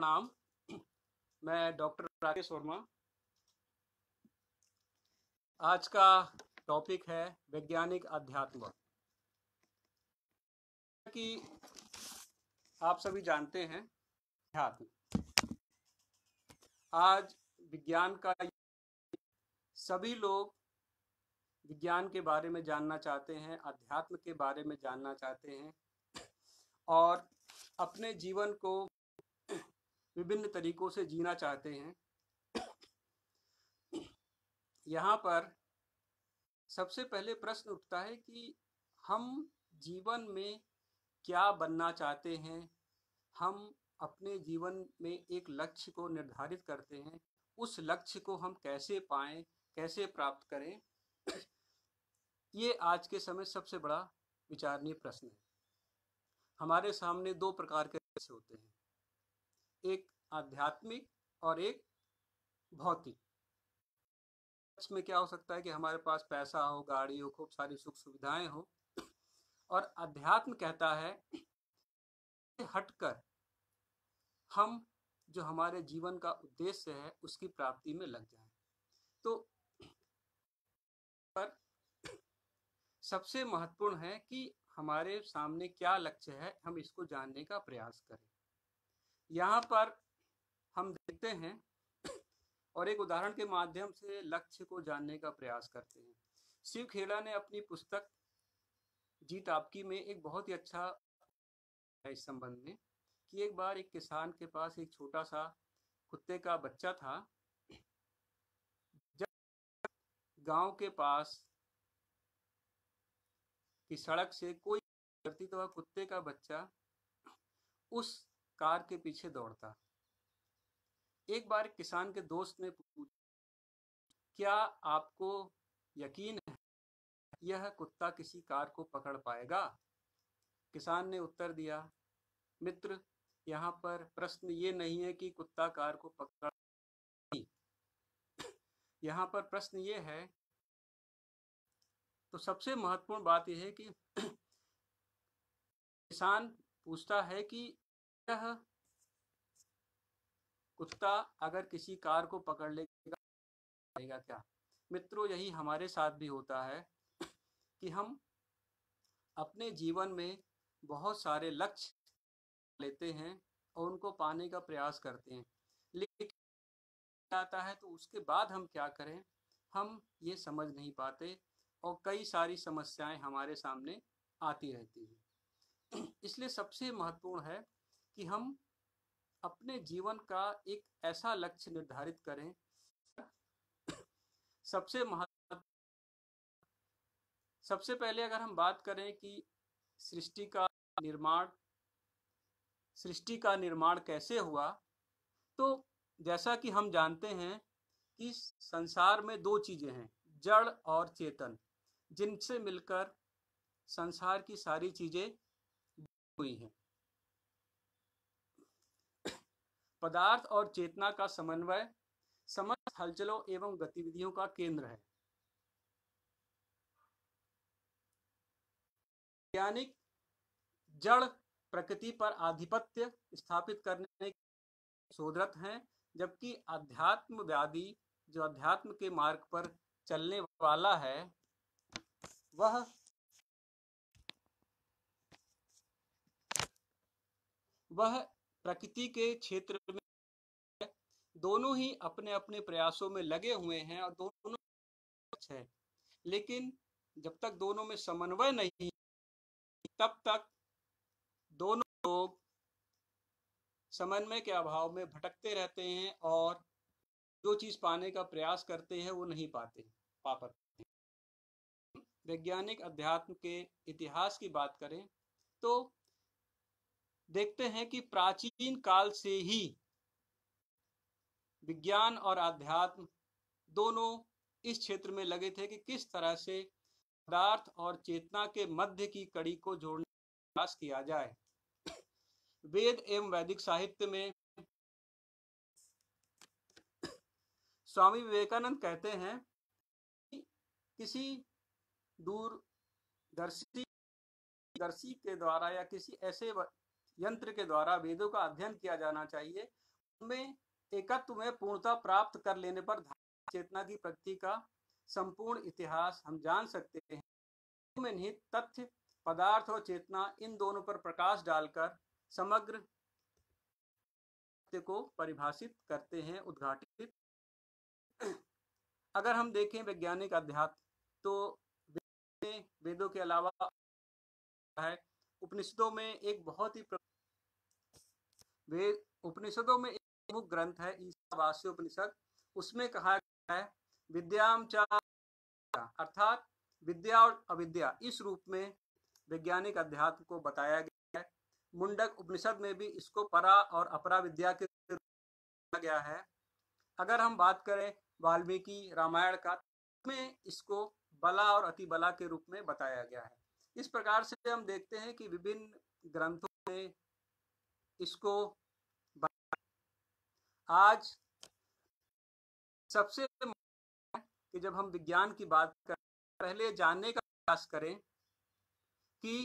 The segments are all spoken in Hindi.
प्रणाम मैं डॉक्टर राकेश वर्मा आज का टॉपिक है वैज्ञानिक अध्यात्म कि आप सभी जानते हैं अध्यात्म आज विज्ञान का सभी लोग विज्ञान के बारे में जानना चाहते हैं अध्यात्म के बारे में जानना चाहते हैं और अपने जीवन को विभिन्न तरीकों से जीना चाहते हैं यहाँ पर सबसे पहले प्रश्न उठता है कि हम जीवन में क्या बनना चाहते हैं हम अपने जीवन में एक लक्ष्य को निर्धारित करते हैं उस लक्ष्य को हम कैसे पाएं कैसे प्राप्त करें ये आज के समय सबसे बड़ा विचारणीय प्रश्न है हमारे सामने दो प्रकार के लक्ष्य होते हैं एक आध्यात्मिक और एक भौतिक में क्या हो सकता है कि हमारे पास पैसा हो गाड़ी हो खूब सारी सुख सुविधाएं हो और अध्यात्म कहता है हटकर हम जो हमारे जीवन का उद्देश्य है उसकी प्राप्ति में लग जाए तो पर सबसे महत्वपूर्ण है कि हमारे सामने क्या लक्ष्य है हम इसको जानने का प्रयास करें यहाँ पर हम देखते हैं और एक उदाहरण के माध्यम से लक्ष्य को जानने का प्रयास करते हैं शिव खेड़ा ने अपनी पुस्तक जीत आपकी में एक बहुत ही अच्छा है इस संबंध में कि एक बार एक किसान के पास एक छोटा सा कुत्ते का बच्चा था जब गांव के पास की सड़क से कोई करती तो वह कुत्ते का बच्चा उस कार के पीछे दौड़ता एक बार किसान के दोस्त ने पूछा क्या आपको यकीन है यह कुत्ता किसी कार को पकड़ पाएगा किसान ने उत्तर दिया मित्र यहाँ पर प्रश्न ये नहीं है कि कुत्ता कार को पकड़ यहाँ पर प्रश्न ये है तो सबसे महत्वपूर्ण बात यह है कि किसान पूछता है कि यह कुत्ता अगर किसी कार को पकड़ लेगा क्या मित्रों यही हमारे साथ भी होता है कि हम अपने जीवन में बहुत सारे लक्ष्य लेते हैं और उनको पाने का प्रयास करते हैं लेकिन आता है तो उसके बाद हम क्या करें हम ये समझ नहीं पाते और कई सारी समस्याएं हमारे सामने आती रहती हैं इसलिए सबसे महत्वपूर्ण है कि हम अपने जीवन का एक ऐसा लक्ष्य निर्धारित करें सबसे महत्व सबसे पहले अगर हम बात करें कि सृष्टि का निर्माण सृष्टि का निर्माण कैसे हुआ तो जैसा कि हम जानते हैं कि संसार में दो चीजें हैं जड़ और चेतन जिनसे मिलकर संसार की सारी चीजें हुई हैं पदार्थ और चेतना का समन्वय समस्त हलचलों एवं गतिविधियों का केंद्र है वैज्ञानिक जड़ प्रकृति पर आधिपत्य स्थापित करने शोधरत हैं जबकि व्याधि जो अध्यात्म के मार्ग पर चलने वाला है वह वह प्रकृति के क्षेत्र में दोनों ही अपने अपने प्रयासों में लगे हुए हैं और दोनों है लेकिन जब तक दोनों में समन्वय नहीं तब तक दोनों लोग समन्वय के अभाव में भटकते रहते हैं और जो चीज पाने का प्रयास करते हैं वो नहीं पाते पा पाते वैज्ञानिक अध्यात्म के इतिहास की बात करें तो देखते हैं कि प्राचीन काल से ही विज्ञान और आध्यात्म दोनों इस क्षेत्र में लगे थे कि किस तरह से पदार्थ और चेतना के मध्य की कड़ी को जोड़ने का प्रयास किया जाए वेद एवं वैदिक साहित्य में स्वामी विवेकानंद कहते हैं कि किसी दूरदर्शी दर्शी के द्वारा या किसी ऐसे यंत्र के द्वारा वेदों का अध्ययन किया जाना चाहिए उनमें एकत्व में पूर्णता प्राप्त कर लेने पर चेतना की प्रगति का संपूर्ण इतिहास हम जान सकते हैं में निहित तथ्य पदार्थ और चेतना इन दोनों पर प्रकाश डालकर समग्र को परिभाषित करते हैं उद्घाटित अगर हम देखें वैज्ञानिक अध्यात्म तो वेदों के अलावा है उपनिषदों में एक बहुत ही उपनिषदों में एक प्रमुख ग्रंथ है ईशावास्य उपनिषद उसमें कहा गया है विद्याम अर्थात विद्या और अविद्या इस रूप में वैज्ञानिक अध्यात्म को बताया गया है मुंडक उपनिषद में भी इसको परा और अपरा विद्या के गया है अगर हम बात करें वाल्मीकि रामायण का तो में इसको बला और अति बला के रूप में बताया गया है इस प्रकार से हम देखते हैं कि विभिन्न ग्रंथों में इसको आज सबसे कि जब हम विज्ञान की बात कर पहले जानने का प्रयास करें कि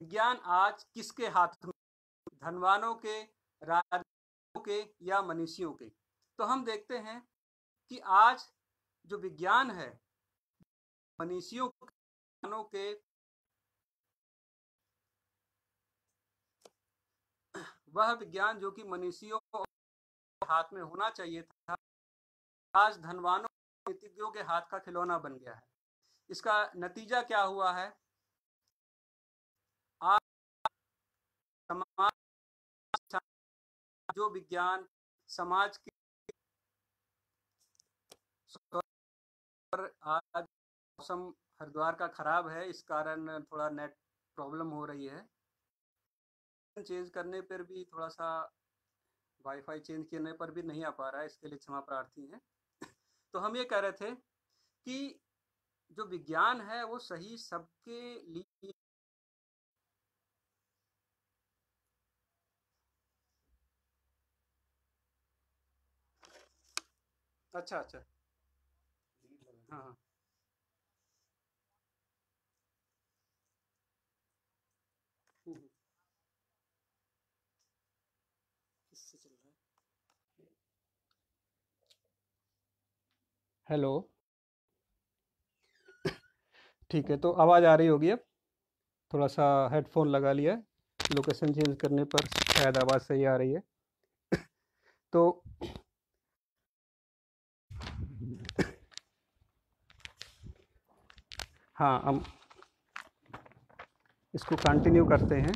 विज्ञान आज किसके हाथ में धनवानों के राजाओं के या मनुष्यों के तो हम देखते हैं कि आज जो विज्ञान है मनीषियों के वह विज्ञान जो कि मनीषियों हाथ में होना चाहिए था आज धनवानों नीतिज्ञों के हाथ का खिलौना बन गया है इसका नतीजा क्या हुआ है समाज जो विज्ञान समाज के पर मौसम हरिद्वार का खराब है इस कारण थोड़ा नेट प्रॉब्लम हो रही है चेंज करने पर भी थोड़ा सा वाईफाई चेंज करने पर भी नहीं आ पा रहा है इसके लिए क्षमा प्रार्थी हैं तो हम ये कह रहे थे कि जो विज्ञान है वो सही सबके लिए अच्छा अच्छा हाँ हाँ हेलो ठीक है हाँ। तो आवाज़ आ रही होगी अब थोड़ा सा हेडफोन लगा लिया है लोकेशन चेंज करने पर शायद आवाज़ सही आ रही है तो हाँ हम इसको कंटिन्यू करते हैं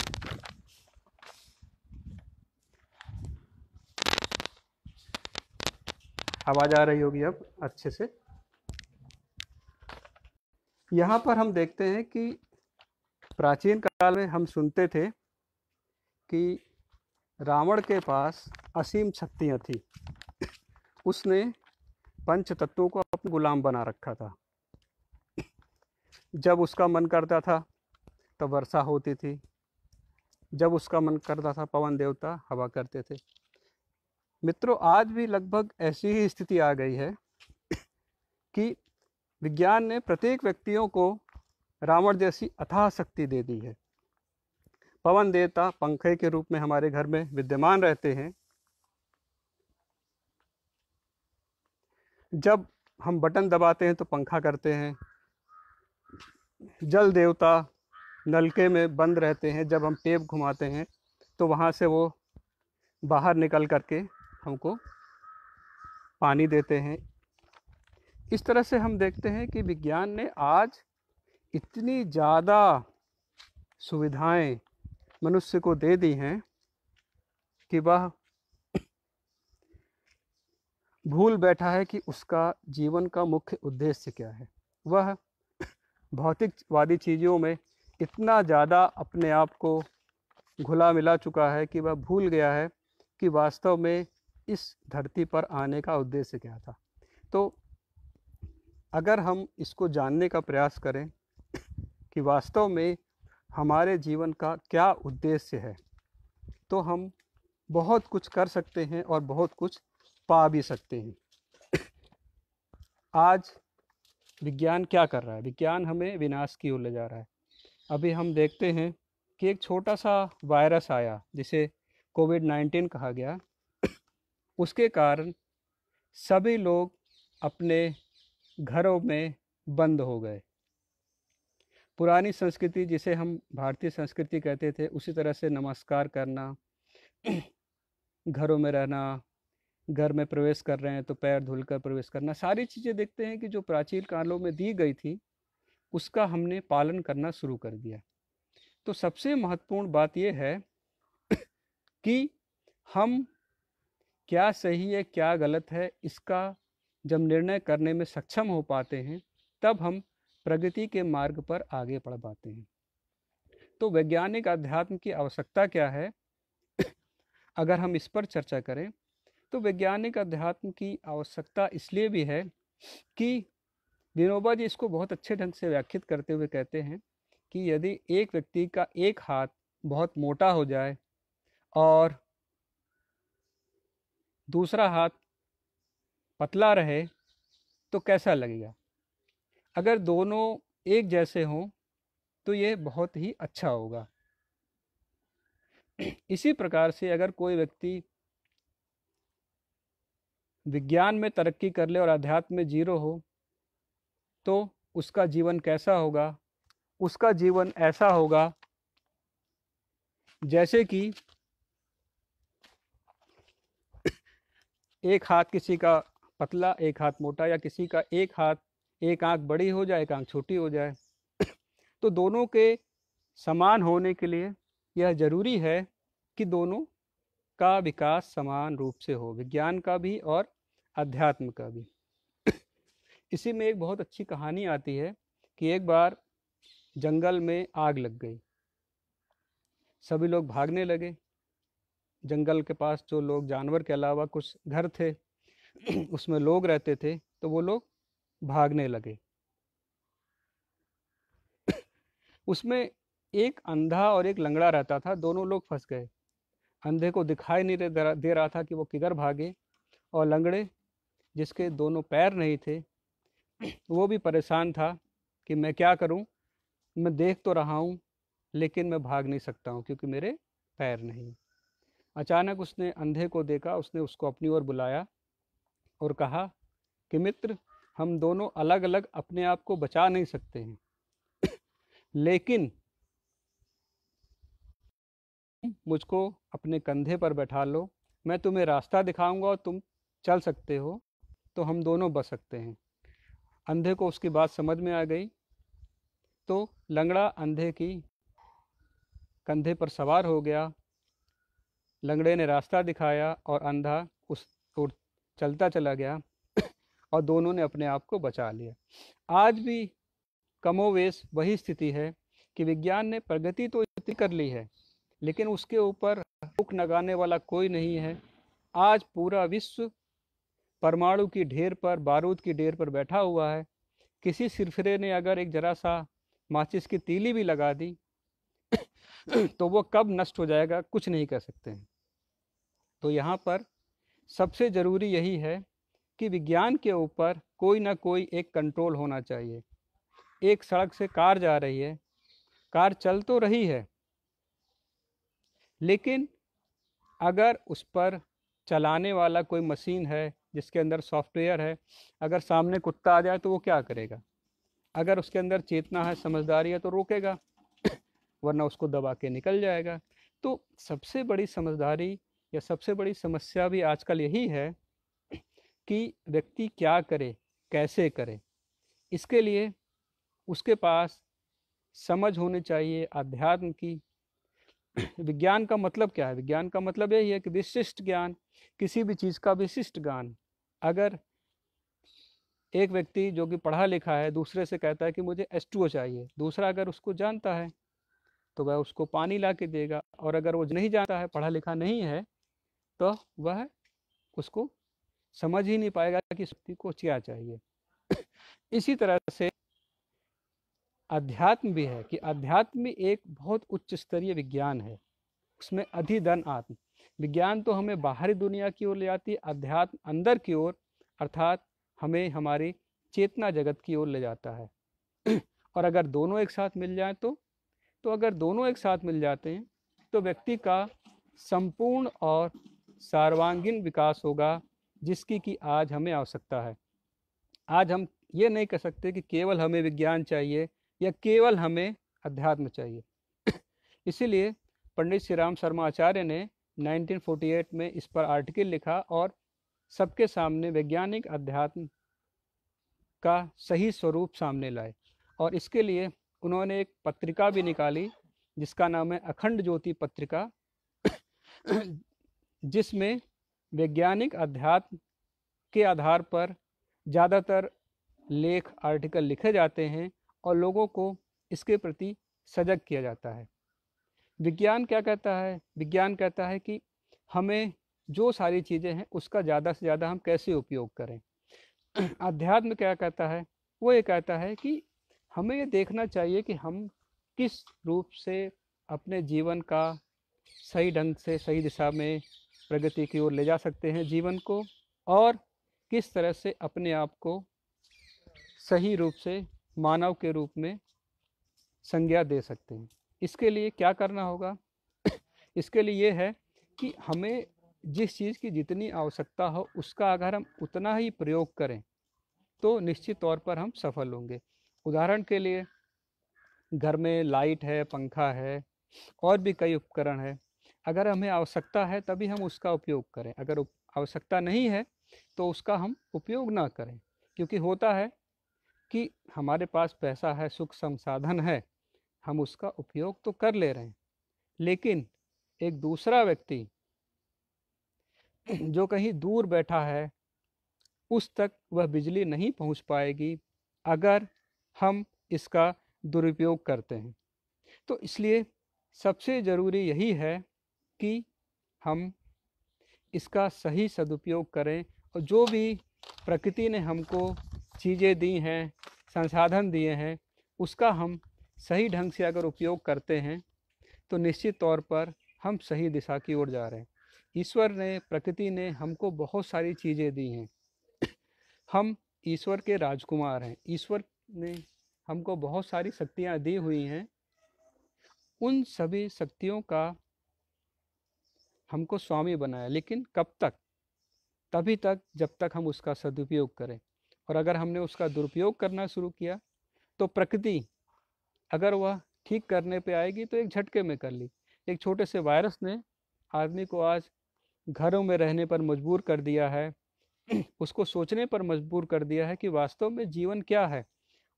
आवाज़ आ रही होगी अब अच्छे से यहाँ पर हम देखते हैं कि प्राचीन काल में हम सुनते थे कि रावण के पास असीम शक्तियाँ थी उसने पंच तत्वों को अपने गुलाम बना रखा था जब उसका मन करता था तब वर्षा होती थी जब उसका मन करता था पवन देवता हवा करते थे मित्रों आज भी लगभग ऐसी ही स्थिति आ गई है कि विज्ञान ने प्रत्येक व्यक्तियों को रावण जैसी अथाह शक्ति दे दी है पवन देवता पंखे के रूप में हमारे घर में विद्यमान रहते हैं जब हम बटन दबाते हैं तो पंखा करते हैं जल देवता नलके में बंद रहते हैं जब हम टेप घुमाते हैं तो वहाँ से वो बाहर निकल करके हमको पानी देते हैं इस तरह से हम देखते हैं कि विज्ञान ने आज इतनी ज़्यादा सुविधाएं मनुष्य को दे दी हैं कि वह भूल बैठा है कि उसका जीवन का मुख्य उद्देश्य क्या है वह भौतिकवादी चीज़ों में इतना ज़्यादा अपने आप को घुला मिला चुका है कि वह भूल गया है कि वास्तव में इस धरती पर आने का उद्देश्य क्या था तो अगर हम इसको जानने का प्रयास करें कि वास्तव में हमारे जीवन का क्या उद्देश्य है तो हम बहुत कुछ कर सकते हैं और बहुत कुछ पा भी सकते हैं आज विज्ञान क्या कर रहा है विज्ञान हमें विनाश की ओर ले जा रहा है अभी हम देखते हैं कि एक छोटा सा वायरस आया जिसे कोविड नाइन्टीन कहा गया उसके कारण सभी लोग अपने घरों में बंद हो गए पुरानी संस्कृति जिसे हम भारतीय संस्कृति कहते थे उसी तरह से नमस्कार करना घरों में रहना घर में प्रवेश कर रहे हैं तो पैर धुलकर प्रवेश करना सारी चीज़ें देखते हैं कि जो प्राचीन कालों में दी गई थी उसका हमने पालन करना शुरू कर दिया तो सबसे महत्वपूर्ण बात यह है कि हम क्या सही है क्या गलत है इसका जब निर्णय करने में सक्षम हो पाते हैं तब हम प्रगति के मार्ग पर आगे बढ़ पाते हैं तो वैज्ञानिक अध्यात्म की आवश्यकता क्या है अगर हम इस पर चर्चा करें तो वैज्ञानिक अध्यात्म की आवश्यकता इसलिए भी है कि विनोबा जी इसको बहुत अच्छे ढंग से व्याख्यात करते हुए कहते हैं कि यदि एक व्यक्ति का एक हाथ बहुत मोटा हो जाए और दूसरा हाथ पतला रहे तो कैसा लगेगा अगर दोनों एक जैसे हों तो ये बहुत ही अच्छा होगा इसी प्रकार से अगर कोई व्यक्ति विज्ञान में तरक्की कर ले और अध्यात्म में जीरो हो तो उसका जीवन कैसा होगा उसका जीवन ऐसा होगा जैसे कि एक हाथ किसी का पतला एक हाथ मोटा या किसी का एक हाथ एक आंख बड़ी हो जाए एक आंख छोटी हो जाए तो दोनों के समान होने के लिए यह जरूरी है कि दोनों का विकास समान रूप से हो विज्ञान का भी और अध्यात्म का भी इसी में एक बहुत अच्छी कहानी आती है कि एक बार जंगल में आग लग गई सभी लोग भागने लगे जंगल के पास जो लोग जानवर के अलावा कुछ घर थे उसमें लोग रहते थे तो वो लोग भागने लगे उसमें एक अंधा और एक लंगड़ा रहता था दोनों लोग फंस गए अंधे को दिखाई नहीं दे रहा था कि वो किधर भागे और लंगड़े जिसके दोनों पैर नहीं थे वो भी परेशान था कि मैं क्या करूं मैं देख तो रहा हूं लेकिन मैं भाग नहीं सकता हूं क्योंकि मेरे पैर नहीं अचानक उसने अंधे को देखा उसने उसको अपनी ओर बुलाया और कहा कि मित्र हम दोनों अलग अलग अपने आप को बचा नहीं सकते हैं लेकिन मुझको अपने कंधे पर बैठा लो मैं तुम्हें रास्ता दिखाऊंगा और तुम चल सकते हो तो हम दोनों बच सकते हैं अंधे को उसकी बात समझ में आ गई तो लंगड़ा अंधे की कंधे पर सवार हो गया लंगड़े ने रास्ता दिखाया और अंधा उस ओर चलता चला गया और दोनों ने अपने आप को बचा लिया आज भी कमोवेश वही स्थिति है कि विज्ञान ने प्रगति तो इतनी कर ली है लेकिन उसके ऊपर रुक लगाने वाला कोई नहीं है आज पूरा विश्व परमाणु की ढेर पर बारूद की ढेर पर बैठा हुआ है किसी सिरफिरे ने अगर एक जरा सा माचिस की तीली भी लगा दी तो वो कब नष्ट हो जाएगा कुछ नहीं कर सकते हैं तो यहाँ पर सबसे ज़रूरी यही है कि विज्ञान के ऊपर कोई ना कोई एक कंट्रोल होना चाहिए एक सड़क से कार जा रही है कार चल तो रही है लेकिन अगर उस पर चलाने वाला कोई मशीन है जिसके अंदर सॉफ्टवेयर है अगर सामने कुत्ता आ जाए तो वो क्या करेगा अगर उसके अंदर चेतना है समझदारी है तो रोकेगा वरना उसको दबा के निकल जाएगा तो सबसे बड़ी समझदारी या सबसे बड़ी समस्या भी आजकल यही है कि व्यक्ति क्या करे कैसे करे इसके लिए उसके पास समझ होनी चाहिए अध्यात्म की विज्ञान का मतलब क्या है विज्ञान का मतलब यही है कि विशिष्ट ज्ञान किसी भी चीज़ का विशिष्ट ज्ञान अगर एक व्यक्ति जो कि पढ़ा लिखा है दूसरे से कहता है कि मुझे एस चाहिए दूसरा अगर उसको जानता है तो वह उसको पानी ला के देगा और अगर वो नहीं जानता है पढ़ा लिखा नहीं है तो वह उसको समझ ही नहीं पाएगा कि शक्ति को क्या चाहिए इसी तरह से अध्यात्म भी है कि अध्यात्म एक बहुत उच्च स्तरीय विज्ञान है उसमें अधिधन आत्म विज्ञान तो हमें बाहरी दुनिया की ओर ले जाती है अध्यात्म अंदर की ओर अर्थात हमें हमारी चेतना जगत की ओर ले जाता है और अगर दोनों एक साथ मिल जाए तो तो अगर दोनों एक साथ मिल जाते हैं तो व्यक्ति का संपूर्ण और सर्वांगीण विकास होगा जिसकी कि आज हमें आवश्यकता है आज हम ये नहीं कह सकते कि केवल हमें विज्ञान चाहिए या केवल हमें अध्यात्म चाहिए इसीलिए पंडित श्री राम शर्मा आचार्य ने 1948 में इस पर आर्टिकल लिखा और सबके सामने वैज्ञानिक अध्यात्म का सही स्वरूप सामने लाए और इसके लिए उन्होंने एक पत्रिका भी निकाली जिसका नाम है अखंड ज्योति पत्रिका जिसमें वैज्ञानिक अध्यात्म के आधार पर ज़्यादातर लेख आर्टिकल लिखे जाते हैं और लोगों को इसके प्रति सजग किया जाता है विज्ञान क्या कहता है विज्ञान कहता है कि हमें जो सारी चीज़ें हैं उसका ज़्यादा से ज़्यादा हम कैसे उपयोग करें अध्यात्म क्या कहता है वो ये कहता है कि हमें ये देखना चाहिए कि हम किस रूप से अपने जीवन का सही ढंग से सही दिशा में प्रगति की ओर ले जा सकते हैं जीवन को और किस तरह से अपने आप को सही रूप से मानव के रूप में संज्ञा दे सकते हैं इसके लिए क्या करना होगा इसके लिए ये है कि हमें जिस चीज़ की जितनी आवश्यकता हो उसका अगर हम उतना ही प्रयोग करें तो निश्चित तौर पर हम सफल होंगे उदाहरण के लिए घर में लाइट है पंखा है और भी कई उपकरण है अगर हमें आवश्यकता है तभी हम उसका उपयोग करें अगर आवश्यकता नहीं है तो उसका हम उपयोग ना करें क्योंकि होता है कि हमारे पास पैसा है सुख संसाधन है हम उसका उपयोग तो कर ले रहे हैं लेकिन एक दूसरा व्यक्ति जो कहीं दूर बैठा है उस तक वह बिजली नहीं पहुंच पाएगी अगर हम इसका दुरुपयोग करते हैं तो इसलिए सबसे ज़रूरी यही है कि हम इसका सही सदुपयोग करें और जो भी प्रकृति ने हमको चीज़ें दी हैं संसाधन दिए हैं उसका हम सही ढंग से अगर उपयोग करते हैं तो निश्चित तौर पर हम सही दिशा की ओर जा रहे हैं ईश्वर ने प्रकृति ने हमको बहुत सारी चीज़ें दी हैं हम ईश्वर के राजकुमार हैं ईश्वर ने हमको बहुत सारी शक्तियाँ दी हुई हैं उन सभी शक्तियों का हमको स्वामी बनाया लेकिन कब तक तभी तक जब तक हम उसका सदुपयोग करें और अगर हमने उसका दुरुपयोग करना शुरू किया तो प्रकृति अगर वह ठीक करने पे आएगी तो एक झटके में कर ली एक छोटे से वायरस ने आदमी को आज घरों में रहने पर मजबूर कर दिया है उसको सोचने पर मजबूर कर दिया है कि वास्तव में जीवन क्या है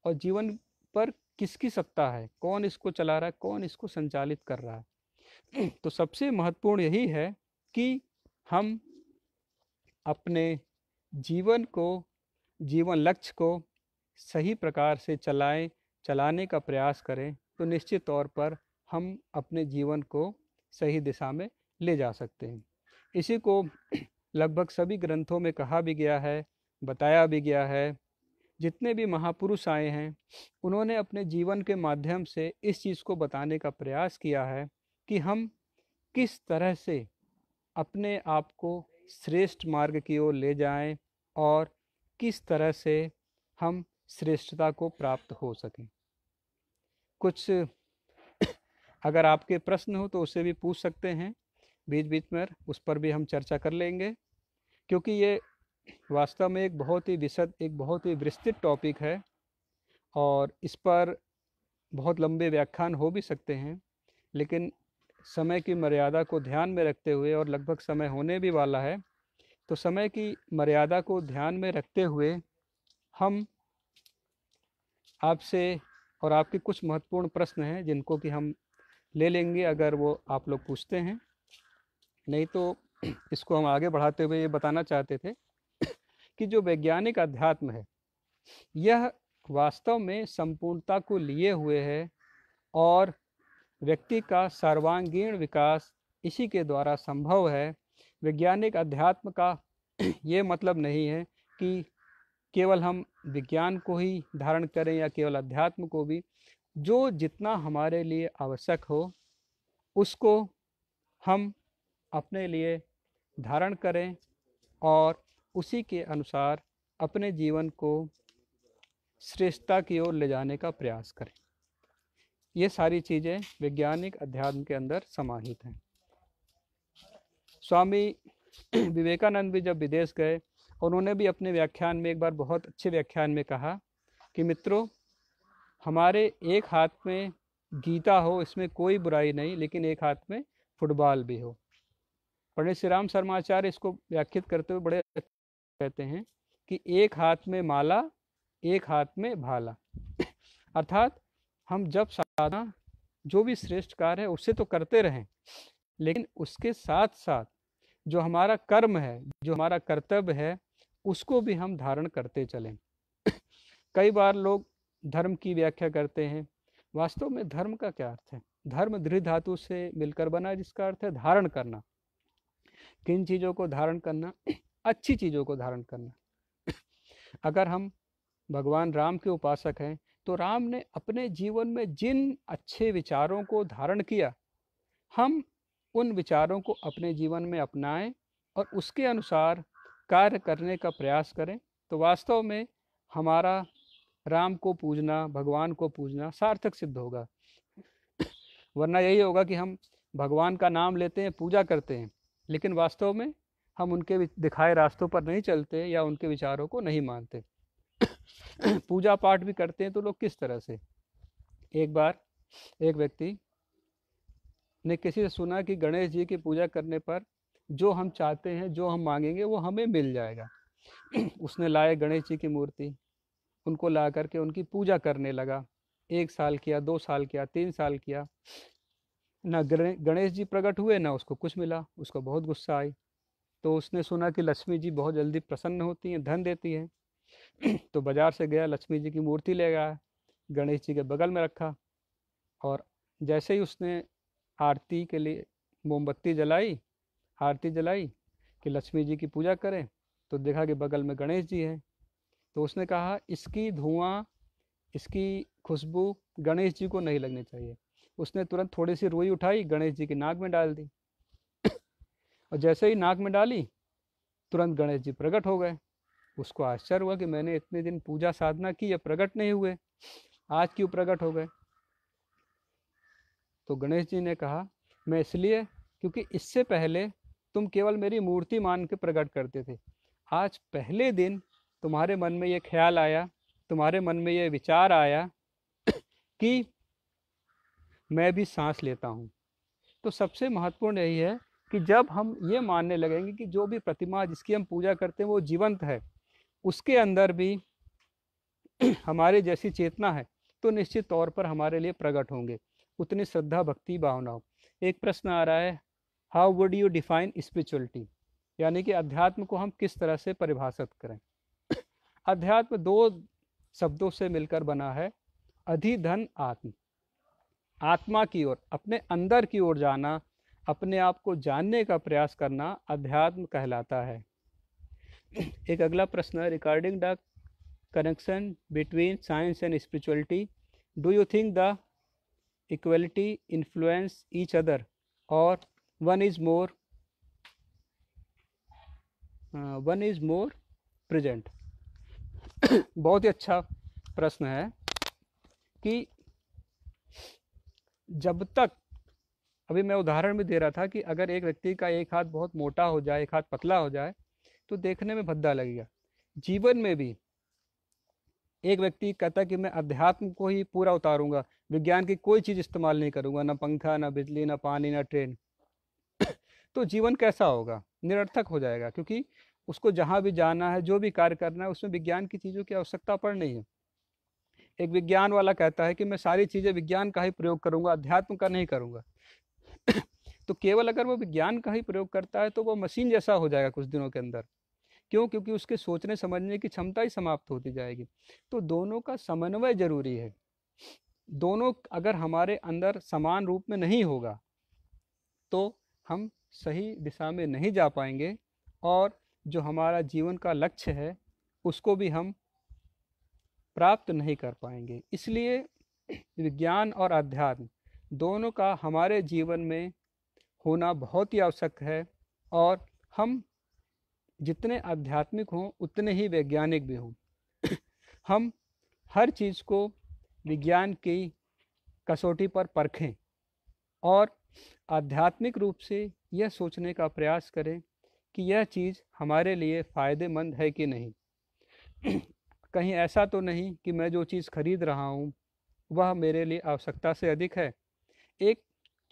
और जीवन पर किसकी सत्ता है कौन इसको चला रहा है कौन इसको संचालित कर रहा है तो सबसे महत्वपूर्ण यही है कि हम अपने जीवन को जीवन लक्ष्य को सही प्रकार से चलाएं चलाने का प्रयास करें तो निश्चित तौर पर हम अपने जीवन को सही दिशा में ले जा सकते हैं इसी को लगभग सभी ग्रंथों में कहा भी गया है बताया भी गया है जितने भी महापुरुष आए हैं उन्होंने अपने जीवन के माध्यम से इस चीज़ को बताने का प्रयास किया है कि हम किस तरह से अपने आप को श्रेष्ठ मार्ग की ओर ले जाएं और किस तरह से हम श्रेष्ठता को प्राप्त हो सकें कुछ अगर आपके प्रश्न हो तो उसे भी पूछ सकते हैं बीच बीच में उस पर भी हम चर्चा कर लेंगे क्योंकि ये वास्तव में एक बहुत ही विशद एक बहुत ही विस्तृत टॉपिक है और इस पर बहुत लंबे व्याख्यान हो भी सकते हैं लेकिन समय की मर्यादा को ध्यान में रखते हुए और लगभग समय होने भी वाला है तो समय की मर्यादा को ध्यान में रखते हुए हम आपसे और आपके कुछ महत्वपूर्ण प्रश्न हैं जिनको कि हम ले लेंगे अगर वो आप लोग पूछते हैं नहीं तो इसको हम आगे बढ़ाते हुए ये बताना चाहते थे कि जो वैज्ञानिक अध्यात्म है यह वास्तव में संपूर्णता को लिए हुए है और व्यक्ति का सर्वांगीण विकास इसी के द्वारा संभव है वैज्ञानिक अध्यात्म का ये मतलब नहीं है कि केवल हम विज्ञान को ही धारण करें या केवल अध्यात्म को भी जो जितना हमारे लिए आवश्यक हो उसको हम अपने लिए धारण करें और उसी के अनुसार अपने जीवन को श्रेष्ठता की ओर ले जाने का प्रयास करें ये सारी चीज़ें वैज्ञानिक अध्यात्म के अंदर समाहित हैं स्वामी विवेकानंद भी जब विदेश गए उन्होंने भी अपने व्याख्यान में एक बार बहुत अच्छे व्याख्यान में कहा कि मित्रों हमारे एक हाथ में गीता हो इसमें कोई बुराई नहीं लेकिन एक हाथ में फुटबॉल भी हो पंडित श्री राम शर्माचार्य इसको व्याख्यात करते हुए बड़े कहते हैं कि एक हाथ में माला एक हाथ में भाला अर्थात हम जब साधना जो भी श्रेष्ठ कार्य है उसे तो करते रहें लेकिन उसके साथ साथ जो हमारा कर्म है जो हमारा कर्तव्य है उसको भी हम धारण करते चलें कई बार लोग धर्म की व्याख्या करते हैं वास्तव में धर्म का क्या अर्थ है धर्म दृढ़ धातु से मिलकर बना जिसका अर्थ है धारण करना किन चीज़ों को धारण करना अच्छी चीज़ों को धारण करना अगर हम भगवान राम के उपासक हैं तो राम ने अपने जीवन में जिन अच्छे विचारों को धारण किया हम उन विचारों को अपने जीवन में अपनाएं और उसके अनुसार कार्य करने का प्रयास करें तो वास्तव में हमारा राम को पूजना भगवान को पूजना सार्थक सिद्ध होगा वरना यही होगा कि हम भगवान का नाम लेते हैं पूजा करते हैं लेकिन वास्तव में हम उनके दिखाए रास्तों पर नहीं चलते या उनके विचारों को नहीं मानते पूजा पाठ भी करते हैं तो लोग किस तरह से एक बार एक व्यक्ति ने किसी से सुना कि गणेश जी की पूजा करने पर जो हम चाहते हैं जो हम मांगेंगे वो हमें मिल जाएगा उसने लाए गणेश जी की मूर्ति उनको ला करके उनकी पूजा करने लगा एक साल किया दो साल किया तीन साल किया ना गणेश जी प्रकट हुए ना उसको कुछ मिला उसको बहुत गुस्सा आई तो उसने सुना कि लक्ष्मी जी बहुत जल्दी प्रसन्न होती हैं धन देती हैं तो बाज़ार से गया लक्ष्मी जी की मूर्ति ले गया गणेश जी के बगल में रखा और जैसे ही उसने आरती के लिए मोमबत्ती जलाई आरती जलाई कि लक्ष्मी जी की पूजा करें तो देखा कि बगल में गणेश जी हैं तो उसने कहा इसकी धुआं इसकी खुशबू गणेश जी को नहीं लगनी चाहिए उसने तुरंत थोड़ी सी रुई उठाई गणेश जी की नाक में डाल दी और जैसे ही नाक में डाली तुरंत गणेश जी प्रकट हो गए उसको आश्चर्य हुआ कि मैंने इतने दिन पूजा साधना की या प्रकट नहीं हुए आज क्यों प्रकट हो गए तो गणेश जी ने कहा मैं इसलिए क्योंकि इससे पहले तुम केवल मेरी मूर्ति मान के प्रकट करते थे आज पहले दिन तुम्हारे मन में ये ख्याल आया तुम्हारे मन में ये विचार आया कि मैं भी सांस लेता हूँ तो सबसे महत्वपूर्ण यही है कि जब हम ये मानने लगेंगे कि जो भी प्रतिमा जिसकी हम पूजा करते हैं वो जीवंत है उसके अंदर भी हमारे जैसी चेतना है तो निश्चित तौर पर हमारे लिए प्रकट होंगे उतनी श्रद्धा भक्ति भावनाओं एक प्रश्न आ रहा है how would you define spirituality यानी कि अध्यात्म को हम किस तरह से परिभाषित करें अध्यात्म दो शब्दों से मिलकर बना है अधिधन आत्म आत्मा की ओर अपने अंदर की ओर जाना अपने आप को जानने का प्रयास करना अध्यात्म कहलाता है एक अगला प्रश्न regarding the connection between science and spirituality do you think the equality influence each other और one is more one is more present बहुत ही अच्छा प्रश्न है कि जब तक अभी मैं उदाहरण भी दे रहा था कि अगर एक व्यक्ति का एक हाथ बहुत मोटा हो जाए एक हाथ पतला हो जाए तो देखने में भद्दा लगेगा जीवन में भी एक व्यक्ति कहता कि मैं अध्यात्म को ही पूरा उतारूंगा विज्ञान की कोई चीज़ इस्तेमाल नहीं करूंगा ना पंखा ना बिजली ना पानी ना ट्रेन तो जीवन कैसा होगा निरर्थक हो जाएगा क्योंकि उसको जहाँ भी जाना है जो भी कार्य करना है उसमें विज्ञान की चीज़ों की आवश्यकता पड़ नहीं है एक विज्ञान वाला कहता है कि मैं सारी चीज़ें विज्ञान का ही प्रयोग करूंगा अध्यात्म का नहीं करूंगा तो केवल अगर वो विज्ञान का ही प्रयोग करता है तो वो मशीन जैसा हो जाएगा कुछ दिनों के अंदर क्यों क्योंकि उसके सोचने समझने की क्षमता ही समाप्त होती जाएगी तो दोनों का समन्वय जरूरी है दोनों अगर हमारे अंदर समान रूप में नहीं होगा तो हम सही दिशा में नहीं जा पाएंगे और जो हमारा जीवन का लक्ष्य है उसको भी हम प्राप्त नहीं कर पाएंगे इसलिए विज्ञान और अध्यात्म दोनों का हमारे जीवन में होना बहुत ही आवश्यक है और हम जितने आध्यात्मिक हों उतने ही वैज्ञानिक भी हों हम हर चीज़ को विज्ञान की कसौटी पर परखें और आध्यात्मिक रूप से यह सोचने का प्रयास करें कि यह चीज़ हमारे लिए फ़ायदेमंद है कि नहीं कहीं ऐसा तो नहीं कि मैं जो चीज़ खरीद रहा हूँ वह मेरे लिए आवश्यकता से अधिक है एक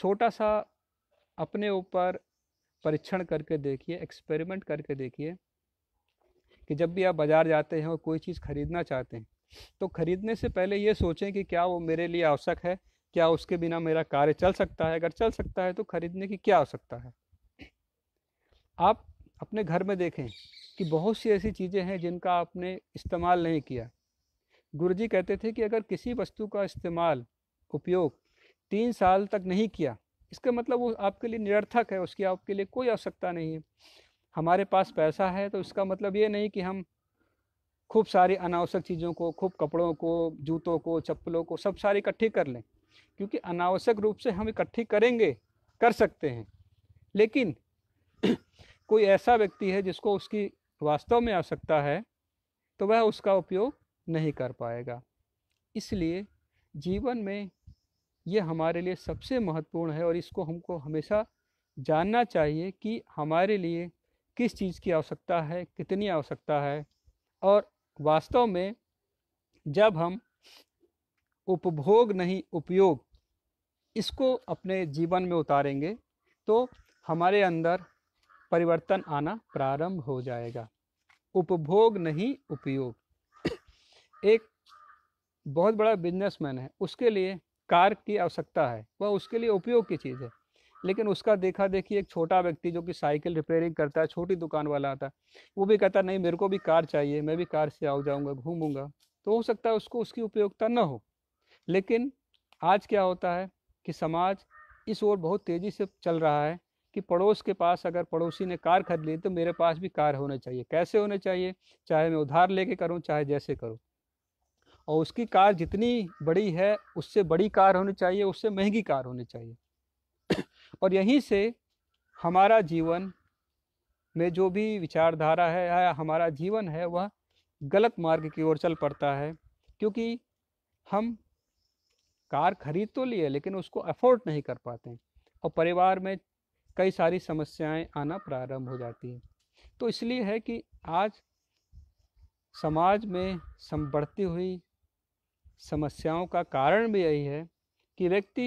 छोटा सा अपने ऊपर परीक्षण करके देखिए एक्सपेरिमेंट करके देखिए कि जब भी आप बाज़ार जाते हैं और कोई चीज़ ख़रीदना चाहते हैं तो ख़रीदने से पहले ये सोचें कि क्या वो मेरे लिए आवश्यक है क्या उसके बिना मेरा कार्य चल सकता है अगर चल सकता है तो ख़रीदने की क्या आवश्यकता है आप अपने घर में देखें कि बहुत सी ऐसी चीज़ें हैं जिनका आपने इस्तेमाल नहीं किया गुरु जी कहते थे कि अगर किसी वस्तु का इस्तेमाल उपयोग तीन साल तक नहीं किया इसका मतलब वो आपके लिए निरर्थक है उसकी आपके लिए कोई आवश्यकता नहीं है हमारे पास पैसा है तो इसका मतलब ये नहीं कि हम खूब सारी अनावश्यक चीज़ों को खूब कपड़ों को जूतों को चप्पलों को सब सारे इकट्ठे कर लें क्योंकि अनावश्यक रूप से हम इकट्ठी करेंगे कर सकते हैं लेकिन कोई ऐसा व्यक्ति है जिसको उसकी वास्तव में आवश्यकता है तो वह उसका उपयोग नहीं कर पाएगा इसलिए जीवन में ये हमारे लिए सबसे महत्वपूर्ण है और इसको हमको हमेशा जानना चाहिए कि हमारे लिए किस चीज़ की आवश्यकता है कितनी आवश्यकता है और वास्तव में जब हम उपभोग नहीं उपयोग इसको अपने जीवन में उतारेंगे तो हमारे अंदर परिवर्तन आना प्रारंभ हो जाएगा उपभोग नहीं उपयोग एक बहुत बड़ा बिजनेसमैन है उसके लिए कार्य की आवश्यकता है वह उसके लिए उपयोग की चीज़ है लेकिन उसका देखा देखी एक छोटा व्यक्ति जो कि साइकिल रिपेयरिंग करता है छोटी दुकान वाला आता है वो भी कहता नहीं मेरे को भी कार चाहिए मैं भी कार से आ जाऊँगा घूमूंगा तो हो सकता है उसको उसकी उपयोगिता न हो लेकिन आज क्या होता है कि समाज इस ओर बहुत तेज़ी से चल रहा है कि पड़ोस के पास अगर पड़ोसी ने कार खरीद ली तो मेरे पास भी कार होना चाहिए कैसे होने चाहिए चाहे मैं उधार लेके करूं चाहे जैसे करूं और उसकी कार जितनी बड़ी है उससे बड़ी कार होनी चाहिए उससे महंगी कार होनी चाहिए और यहीं से हमारा जीवन में जो भी विचारधारा है या हमारा जीवन है वह गलत मार्ग की ओर चल पड़ता है क्योंकि हम कार खरीद तो लिए लेकिन उसको अफोर्ड नहीं कर पाते और परिवार में कई सारी समस्याएं आना प्रारंभ हो जाती हैं तो इसलिए है कि आज समाज में बढ़ती हुई समस्याओं का कारण भी यही है कि व्यक्ति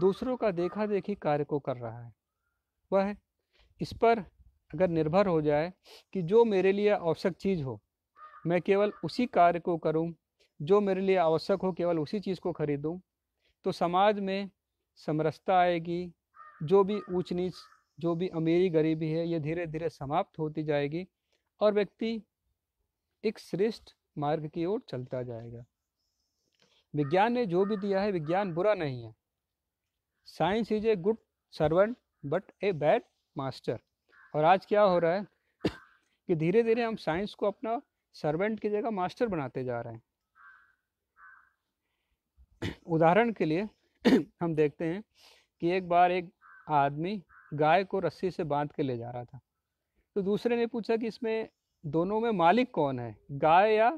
दूसरों का देखा देखी कार्य को कर रहा है वह इस पर अगर निर्भर हो जाए कि जो मेरे लिए आवश्यक चीज़ हो मैं केवल उसी कार्य को करूं, जो मेरे लिए आवश्यक हो केवल उसी चीज़ को खरीदूं, तो समाज में समरसता आएगी जो भी ऊंच नीच जो भी अमीरी गरीबी है ये धीरे धीरे समाप्त होती जाएगी और व्यक्ति एक श्रेष्ठ मार्ग की ओर चलता जाएगा विज्ञान ने जो भी दिया है विज्ञान बुरा नहीं है science is a good servant but a bad master और आज क्या हो रहा है कि धीरे धीरे हम साइंस को अपना सर्वेंट की जगह मास्टर बनाते जा रहे हैं उदाहरण के लिए हम देखते हैं कि एक बार एक आदमी गाय को रस्सी से बांध के ले जा रहा था तो दूसरे ने पूछा कि इसमें दोनों में मालिक कौन है गाय या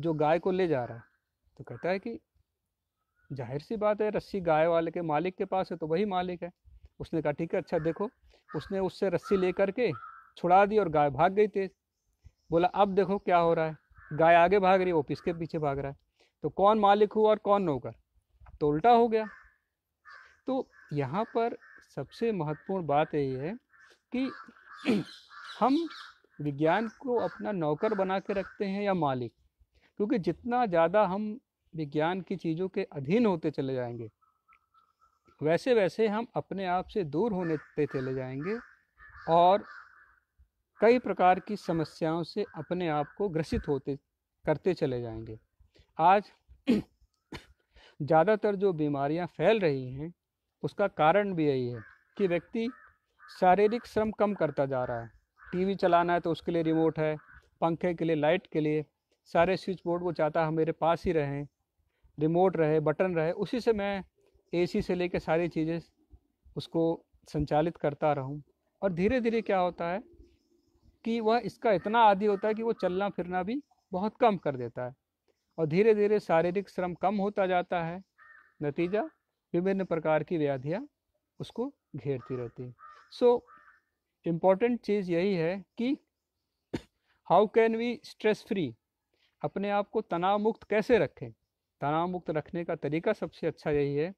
जो गाय को ले जा रहा है तो कहता है कि जाहिर सी बात है रस्सी गाय वाले के मालिक के पास है तो वही मालिक है उसने कहा ठीक है अच्छा देखो उसने उससे रस्सी ले करके छुड़ा दी और गाय भाग गई तेज बोला अब देखो क्या हो रहा है गाय आगे भाग रही है वो किसके पीछे भाग रहा है तो कौन मालिक हुआ और कौन नौकर तो उल्टा हो गया तो यहाँ पर सबसे महत्वपूर्ण बात यही है कि हम विज्ञान को अपना नौकर बना के रखते हैं या मालिक क्योंकि जितना ज़्यादा हम विज्ञान की चीज़ों के अधीन होते चले जाएंगे वैसे वैसे हम अपने आप से दूर होने चले जाएंगे और कई प्रकार की समस्याओं से अपने आप को ग्रसित होते करते चले जाएंगे आज ज़्यादातर जो बीमारियां फैल रही हैं उसका कारण भी यही है कि व्यक्ति शारीरिक श्रम कम करता जा रहा है टीवी चलाना है तो उसके लिए रिमोट है पंखे के लिए लाइट के लिए सारे स्विच बोर्ड वो चाहता है मेरे पास ही रहें रिमोट रहे बटन रहे उसी से मैं एसी से लेकर सारी चीज़ें उसको संचालित करता रहूं और धीरे धीरे क्या होता है कि वह इसका इतना आदि होता है कि वो चलना फिरना भी बहुत कम कर देता है और धीरे धीरे शारीरिक श्रम कम होता जाता है नतीजा विभिन्न प्रकार की व्याधियाँ उसको घेरती रहती हैं सो इम्पॉर्टेंट चीज़ यही है कि how can we stress free अपने आप को तनाव मुक्त कैसे रखें तनाव मुक्त रखने का तरीका सबसे अच्छा यही है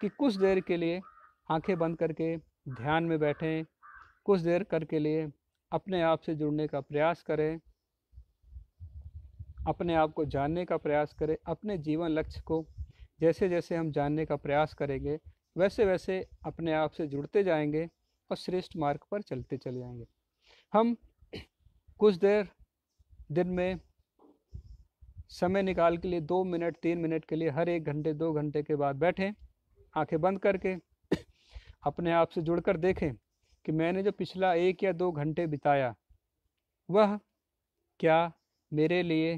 कि कुछ देर के लिए आंखें बंद करके ध्यान में बैठें कुछ देर करके लिए अपने आप से जुड़ने का प्रयास करें अपने आप को जानने का प्रयास करें अपने जीवन लक्ष्य को जैसे जैसे हम जानने का प्रयास करेंगे वैसे वैसे अपने आप से जुड़ते जाएंगे और श्रेष्ठ मार्ग पर चलते चले जाएंगे हम कुछ देर दिन में समय निकाल के लिए दो मिनट तीन मिनट के लिए हर एक घंटे दो घंटे के बाद बैठें आंखें बंद करके अपने आप से जुड़कर देखें कि मैंने जो पिछला एक या दो घंटे बिताया वह क्या मेरे लिए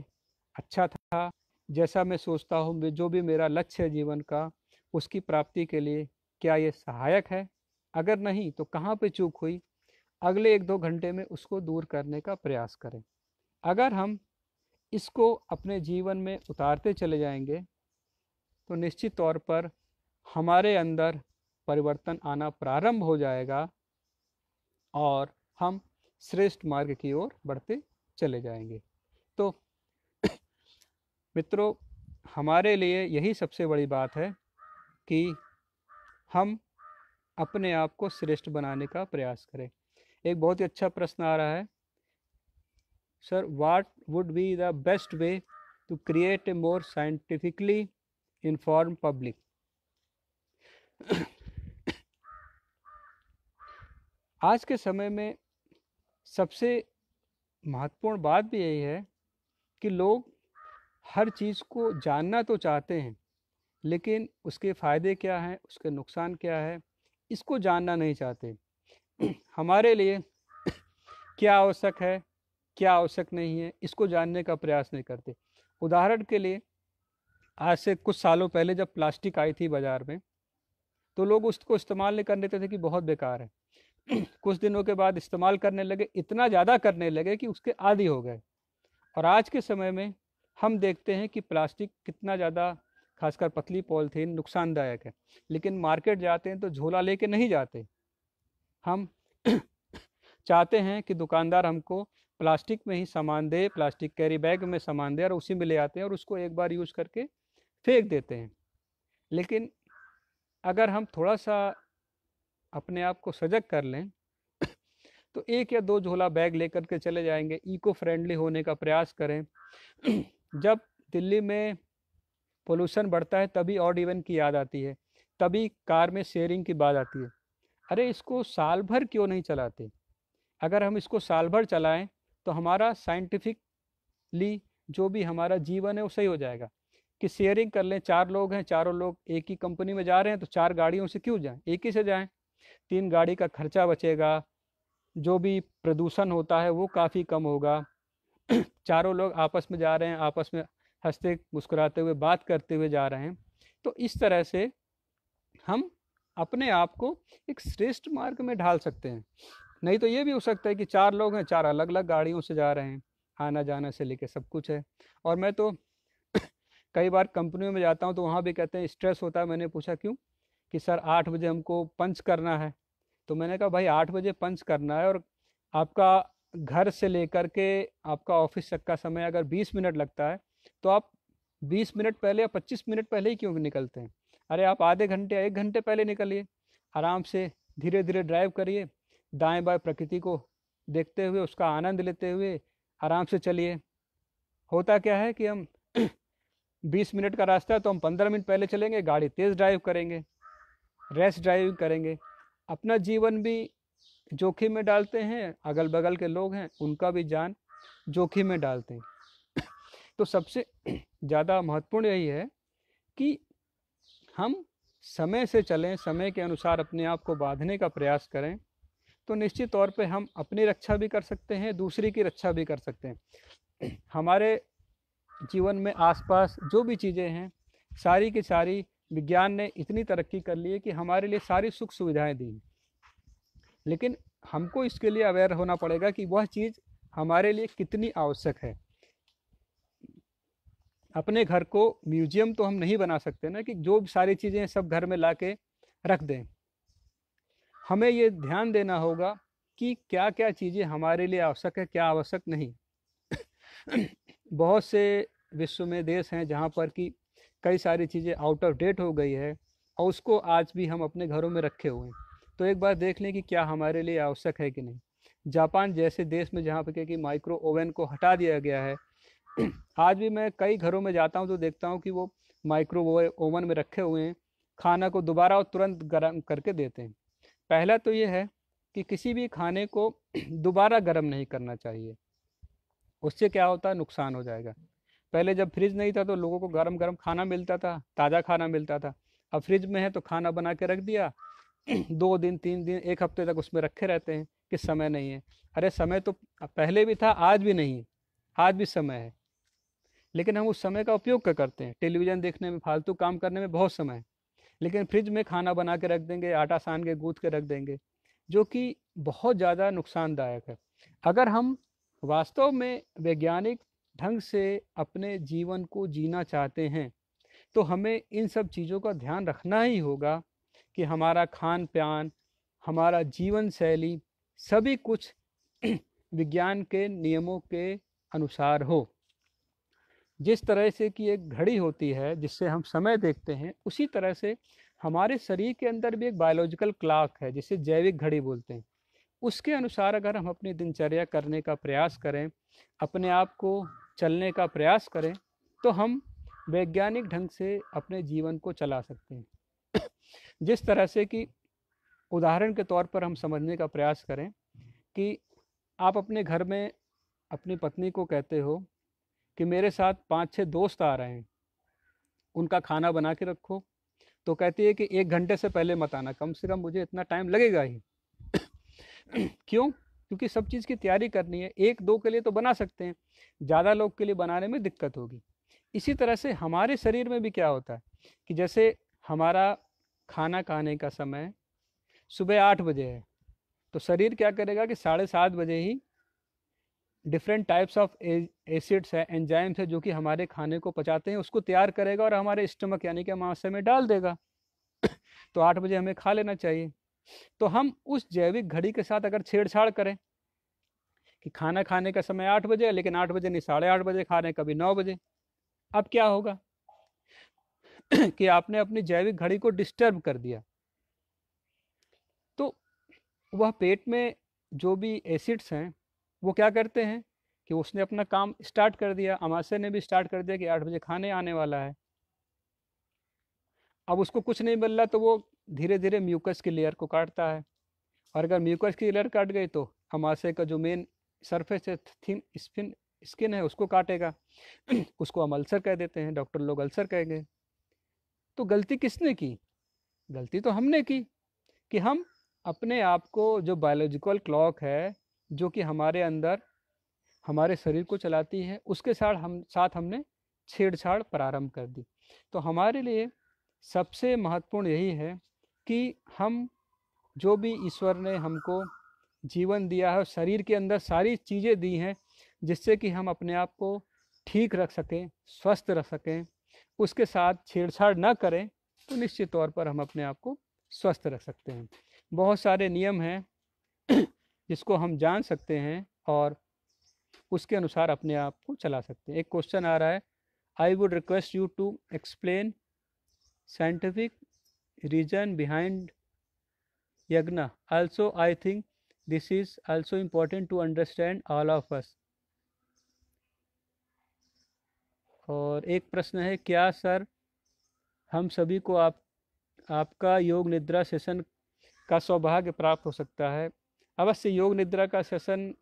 अच्छा था जैसा मैं सोचता हूँ जो भी मेरा लक्ष्य है जीवन का उसकी प्राप्ति के लिए क्या ये सहायक है अगर नहीं तो कहाँ पे चूक हुई अगले एक दो घंटे में उसको दूर करने का प्रयास करें अगर हम इसको अपने जीवन में उतारते चले जाएंगे तो निश्चित तौर पर हमारे अंदर परिवर्तन आना प्रारंभ हो जाएगा और हम श्रेष्ठ मार्ग की ओर बढ़ते चले जाएंगे तो मित्रों हमारे लिए यही सबसे बड़ी बात है कि हम अपने आप को श्रेष्ठ बनाने का प्रयास करें एक बहुत ही अच्छा प्रश्न आ रहा है sir what would be the best way to create a more scientifically informed public आज के समय में सबसे महत्वपूर्ण बात भी यही है कि लोग हर चीज़ को जानना तो चाहते हैं लेकिन उसके फ़ायदे क्या हैं उसके नुकसान क्या है इसको जानना नहीं चाहते हमारे लिए क्या आवश्यक है क्या आवश्यक नहीं है इसको जानने का प्रयास नहीं करते उदाहरण के लिए आज से कुछ सालों पहले जब प्लास्टिक आई थी बाज़ार में तो लोग उसको इस्तेमाल नहीं कर लेते थे कि बहुत बेकार है कुछ दिनों के बाद इस्तेमाल करने लगे इतना ज़्यादा करने लगे कि उसके आदि हो गए और आज के समय में हम देखते हैं कि प्लास्टिक कितना ज़्यादा खासकर पतली पॉलीथीन नुकसानदायक है लेकिन मार्केट जाते हैं तो झोला लेके नहीं जाते हम चाहते हैं कि दुकानदार हमको प्लास्टिक में ही सामान दे प्लास्टिक कैरी बैग में सामान दे और उसी में ले आते हैं और उसको एक बार यूज़ करके फेंक देते हैं लेकिन अगर हम थोड़ा सा अपने आप को सजग कर लें तो एक या दो झोला बैग लेकर के चले जाएंगे इको फ्रेंडली होने का प्रयास करें जब दिल्ली में पोल्यूशन बढ़ता है तभी ऑड इवन की याद आती है तभी कार में शेयरिंग की बात आती है अरे इसको साल भर क्यों नहीं चलाते अगर हम इसको साल भर चलाएं तो हमारा साइंटिफिकली जो भी हमारा जीवन है वो सही हो जाएगा कि शेयरिंग कर लें चार लोग हैं चारों लोग एक ही कंपनी में जा रहे हैं तो चार गाड़ियों से क्यों जाएं एक ही से जाएं तीन गाड़ी का खर्चा बचेगा जो भी प्रदूषण होता है वो काफ़ी कम होगा चारों लोग आपस में जा रहे हैं आपस में हंसते मुस्कुराते हुए बात करते हुए जा रहे हैं तो इस तरह से हम अपने आप को एक श्रेष्ठ मार्ग में ढाल सकते हैं नहीं तो ये भी हो सकता है कि चार लोग हैं चार अलग अलग गाड़ियों से जा रहे हैं आना जाना से लेके सब कुछ है और मैं तो कई बार कंपनियों में जाता हूँ तो वहाँ भी कहते हैं स्ट्रेस होता है मैंने पूछा क्यों कि सर आठ बजे हमको पंच करना है तो मैंने कहा भाई आठ बजे पंच करना है और आपका घर से लेकर के आपका ऑफिस तक का समय अगर बीस मिनट लगता है तो आप बीस मिनट पहले या पच्चीस मिनट पहले ही क्यों निकलते हैं अरे आप आधे घंटे एक घंटे पहले निकलिए आराम से धीरे धीरे ड्राइव करिए दाएं बाएं प्रकृति को देखते हुए उसका आनंद लेते हुए आराम से चलिए होता क्या है कि हम बीस मिनट का रास्ता है तो हम पंद्रह मिनट पहले चलेंगे गाड़ी तेज़ ड्राइव करेंगे रेस ड्राइविंग करेंगे अपना जीवन भी जोखिम में डालते हैं अगल बगल के लोग हैं उनका भी जान जोखिम में डालते हैं तो सबसे ज़्यादा महत्वपूर्ण यही है कि हम समय से चलें समय के अनुसार अपने आप को बांधने का प्रयास करें तो निश्चित तौर पे हम अपनी रक्षा भी कर सकते हैं दूसरी की रक्षा भी कर सकते हैं हमारे जीवन में आसपास जो भी चीज़ें हैं सारी की सारी विज्ञान ने इतनी तरक्की कर ली है कि हमारे लिए सारी सुख सुविधाएं दी लेकिन हमको इसके लिए अवेयर होना पड़ेगा कि वह चीज़ हमारे लिए कितनी आवश्यक है अपने घर को म्यूजियम तो हम नहीं बना सकते ना कि जो सारी चीज़ें सब घर में ला के रख दें हमें ये ध्यान देना होगा कि क्या क्या चीज़ें हमारे लिए आवश्यक है क्या आवश्यक नहीं बहुत से विश्व में देश हैं जहाँ पर कि कई सारी चीज़ें आउट ऑफ डेट हो गई है और उसको आज भी हम अपने घरों में रखे हुए हैं तो एक बार देख लें कि क्या हमारे लिए आवश्यक है कि नहीं जापान जैसे देश में जहाँ पर कि माइक्रो ओवन को हटा दिया गया है आज भी मैं कई घरों में जाता हूँ तो देखता हूँ कि वो माइक्रो ओवन में रखे हुए हैं खाना को दोबारा और तुरंत गर्म करके देते हैं पहला तो ये है कि किसी भी खाने को दोबारा गर्म नहीं करना चाहिए उससे क्या होता है नुकसान हो जाएगा पहले जब फ्रिज नहीं था तो लोगों को गर्म गर्म खाना मिलता था ताज़ा खाना मिलता था अब फ्रिज में है तो खाना बना के रख दिया दो दिन तीन दिन एक हफ्ते तक उसमें रखे रहते हैं कि समय नहीं है अरे समय तो पहले भी था आज भी नहीं आज भी समय है लेकिन हम उस समय का उपयोग क्या करते हैं टेलीविज़न देखने में फालतू काम करने में बहुत समय है लेकिन फ्रिज में खाना बना के रख देंगे आटा सान के गूँथ के रख देंगे जो कि बहुत ज़्यादा नुकसानदायक है अगर हम वास्तव में वैज्ञानिक ढंग से अपने जीवन को जीना चाहते हैं तो हमें इन सब चीज़ों का ध्यान रखना ही होगा कि हमारा खान पान हमारा जीवन शैली सभी कुछ विज्ञान के नियमों के अनुसार हो जिस तरह से कि एक घड़ी होती है जिससे हम समय देखते हैं उसी तरह से हमारे शरीर के अंदर भी एक बायोलॉजिकल क्लाक है जिसे जैविक घड़ी बोलते हैं उसके अनुसार अगर हम अपनी दिनचर्या करने का प्रयास करें अपने आप को चलने का प्रयास करें तो हम वैज्ञानिक ढंग से अपने जीवन को चला सकते हैं जिस तरह से कि उदाहरण के तौर पर हम समझने का प्रयास करें कि आप अपने घर में अपनी पत्नी को कहते हो कि मेरे साथ पाँच छः दोस्त आ रहे हैं उनका खाना बना के रखो तो कहती है कि एक घंटे से पहले मत आना कम से कम मुझे इतना टाइम लगेगा ही क्यों क्योंकि सब चीज़ की तैयारी करनी है एक दो के लिए तो बना सकते हैं ज़्यादा लोग के लिए बनाने में दिक्कत होगी इसी तरह से हमारे शरीर में भी क्या होता है कि जैसे हमारा खाना खाने का समय सुबह आठ बजे है तो शरीर क्या करेगा कि साढ़े सात बजे ही डिफरेंट टाइप्स ऑफ एसिड्स है एंजाइम्स है जो कि हमारे खाने को पचाते हैं उसको तैयार करेगा और हमारे स्टमक यानी कि मांस में डाल देगा तो आठ बजे हमें खा लेना चाहिए तो हम उस जैविक घड़ी के साथ अगर छेड़छाड़ करें कि खाना खाने का समय आठ बजे लेकिन आठ बजे नहीं साढ़े आठ बजे खा रहे हैं कभी नौ बजे अब क्या होगा कि आपने अपनी जैविक घड़ी को डिस्टर्ब कर दिया तो वह पेट में जो भी एसिड्स हैं वो क्या करते हैं कि उसने अपना काम स्टार्ट कर दिया अमाशय ने भी स्टार्ट कर दिया कि आठ बजे खाने आने वाला है अब उसको कुछ नहीं मिल रहा तो वो धीरे धीरे म्यूकस की लेयर को काटता है और अगर म्यूकस की लेयर काट गई तो अमाशय का जो मेन सरफेस है थिन स्पिन स्किन है उसको काटेगा उसको हम अल्सर कह देते हैं डॉक्टर लोग अल्सर कहेंगे तो गलती किसने की गलती तो हमने की कि हम अपने आप को जो बायोलॉजिकल क्लॉक है जो कि हमारे अंदर हमारे शरीर को चलाती है उसके साथ हम साथ हमने छेड़छाड़ प्रारंभ कर दी तो हमारे लिए सबसे महत्वपूर्ण यही है कि हम जो भी ईश्वर ने हमको जीवन दिया है शरीर के अंदर सारी चीज़ें दी हैं जिससे कि हम अपने आप को ठीक रख सकें स्वस्थ रख सकें उसके साथ छेड़छाड़ ना करें तो निश्चित तौर पर हम अपने आप को स्वस्थ रख सकते हैं बहुत सारे नियम हैं जिसको हम जान सकते हैं और उसके अनुसार अपने आप को चला सकते हैं एक क्वेश्चन आ रहा है I would request you to explain scientific reason behind yagya also I think this is also important to understand all of us और एक प्रश्न है क्या सर हम सभी को आप आपका योग निद्रा सेशन का सौभाग्य प्राप्त हो सकता है अवश्य योग निद्रा का सेशन